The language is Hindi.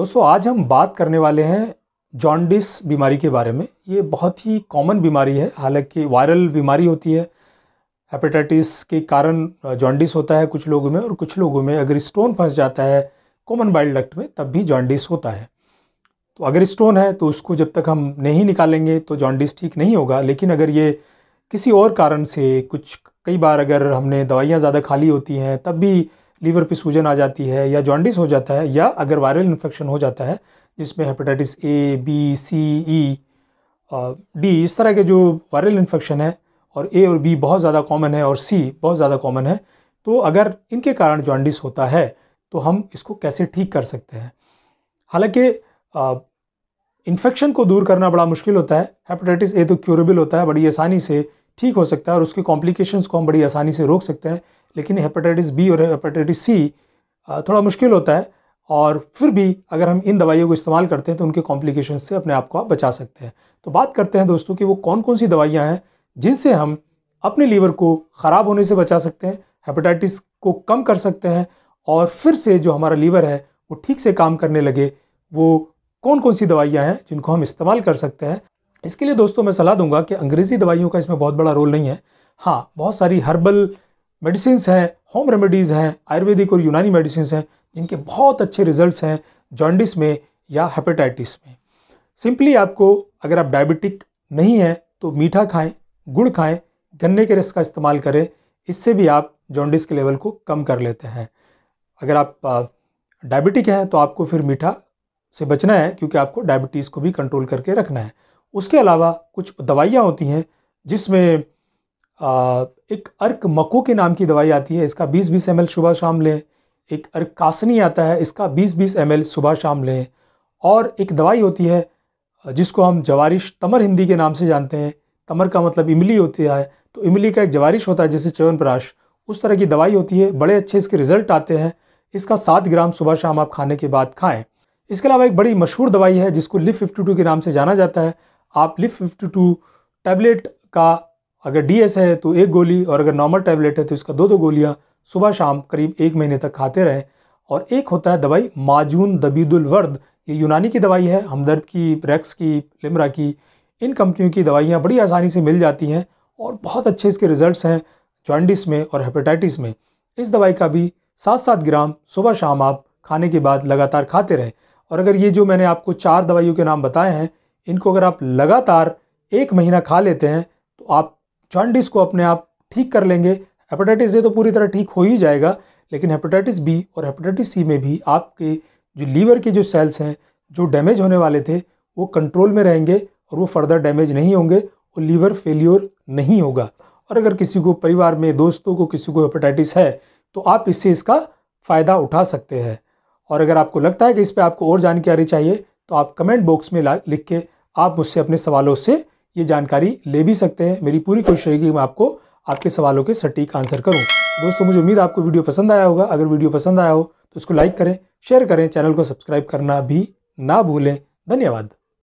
दोस्तों आज हम बात करने वाले हैं जॉन्डिस बीमारी के बारे में ये बहुत ही कॉमन बीमारी है हालांकि वायरल बीमारी होती है हेपेटाइटिस के कारण जॉन्डिस होता है कुछ लोगों में और कुछ लोगों में अगर स्टोन फंस जाता है कॉमन बाइल डक्ट में तब भी जॉन्डिस होता है तो अगर स्टोन है तो उसको जब तक हम नहीं निकालेंगे तो जॉन्डिस ठीक नहीं होगा लेकिन अगर ये किसी और कारण से कुछ कई बार अगर हमने दवाइयाँ ज़्यादा खाली होती हैं तब भी लीवर पे सूजन आ जाती है या जॉन्डिस हो जाता है या अगर वायरल इन्फेक्शन हो जाता है जिसमें hepatitis A B C E D इस तरह के जो वायरल इन्फेक्शन है और ए और बी बहुत ज़्यादा कॉमन है और सी बहुत ज़्यादा कॉमन है तो अगर इनके कारण जॉन्डिस होता है तो हम इसको कैसे ठीक कर सकते हैं हालांकि इन्फेक्शन को दूर करना बड़ा मुश्किल होता है हेपेटाइटिस ए तो क्यूरेबल होता है बड़ी आसानी से ठीक हो सकता है और उसके कॉम्प्लिकेशंस को हम बड़ी आसानी से रोक सकते हैं लेकिन हेपेटाइटिस बी और हेपेटाइटिस सी थोड़ा मुश्किल होता है और फिर भी अगर हम इन दवाइयों को इस्तेमाल करते हैं तो उनके कॉम्प्लिकेशन से अपने आप को आप बचा सकते हैं तो बात करते हैं दोस्तों कि वो कौन कौन सी दवाइयाँ हैं जिनसे हम अपने लीवर को ख़राब होने से बचा सकते हैं हेपेटाइटिस को कम कर सकते हैं और फिर से जो हमारा लीवर है वो ठीक से काम करने लगे वो कौन कौन सी दवाइयाँ हैं जिनको हम इस्तेमाल कर सकते हैं इसके लिए दोस्तों मैं सलाह दूंगा कि अंग्रेज़ी दवाइयों का इसमें बहुत बड़ा रोल नहीं है हाँ बहुत सारी हर्बल मेडिसिन हैं होम रेमेडीज़ हैं आयुर्वेदिक और यूनानी मेडिसिन हैं जिनके बहुत अच्छे रिजल्ट्स हैं जॉन्डिस में या हेपेटाइटिस में सिंपली आपको अगर आप डायबिटिक नहीं हैं तो मीठा खाएं गुड़ खाएं गन्ने के रस का इस्तेमाल करें इससे भी आप जॉन्डिस के लेवल को कम कर लेते हैं अगर आप डायबिटिक हैं तो आपको फिर मीठा से बचना है क्योंकि आपको डायबिटीज़ को भी कंट्रोल करके रखना है उसके अलावा कुछ दवाइयाँ होती हैं जिसमें एक अर्क मको के नाम की दवाई आती है इसका 20-20 एम सुबह शाम लें एक अर्क कासनी आता है इसका 20-20 एम सुबह शाम लें और एक दवाई होती है जिसको हम जवारिश तमर हिंदी के नाम से जानते हैं तमर का मतलब इमली होती है तो इमली का एक जवारिश होता है जैसे च्यवनप्राश उस तरह की दवाई होती है बड़े अच्छे इसके रिज़ल्ट आते हैं इसका सात ग्राम सुबह शाम आप खाने के बाद खाएँ इसके अलावा एक बड़ी मशहूर दवाई है जिसको लिफ फिफ्टी के नाम से जाना जाता है आप लिफ फिफ्टी टैबलेट का अगर डी है तो एक गोली और अगर नॉर्मल टैबलेट है तो इसका दो दो गोलियाँ सुबह शाम करीब एक महीने तक खाते रहें और एक होता है दवाई माजून दबीदुल वर्द ये यूनानी की दवाई है हमदर्द की रेक्स की लिमरा की इन कंपनियों की दवाइयाँ बड़ी आसानी से मिल जाती हैं और बहुत अच्छे इसके रिजल्ट्स हैं जॉन्डिस में और हेपेटाइटिस में इस दवाई का भी सात सात ग्राम सुबह शाम आप खाने के बाद लगातार खाते रहें और अगर ये जो मैंने आपको चार दवाइयों के नाम बताए हैं इनको अगर आप लगातार एक महीना खा लेते हैं तो आप जॉन्डिस को अपने आप ठीक कर लेंगे हेपेटाइटिस ए तो पूरी तरह ठीक हो ही जाएगा लेकिन हेपेटाइटिस बी और हेपेटाइटिस सी में भी आपके जो लीवर के जो सेल्स हैं जो डैमेज होने वाले थे वो कंट्रोल में रहेंगे और वो फर्दर डैमेज नहीं होंगे और लीवर फेल्योर नहीं होगा और अगर किसी को परिवार में दोस्तों को किसी को हेपेटाइटिस है तो आप इससे इसका फ़ायदा उठा सकते हैं और अगर आपको लगता है कि इस पर आपको और जानकारी चाहिए तो आप कमेंट बॉक्स में लिख के आप मुझसे अपने सवालों से ये जानकारी ले भी सकते हैं मेरी पूरी कोशिश रहेगी कि मैं आपको आपके सवालों के सटीक आंसर करूँ दोस्तों मुझे उम्मीद आपको वीडियो पसंद आया होगा अगर वीडियो पसंद आया हो तो उसको लाइक करें शेयर करें चैनल को सब्सक्राइब करना भी ना भूलें धन्यवाद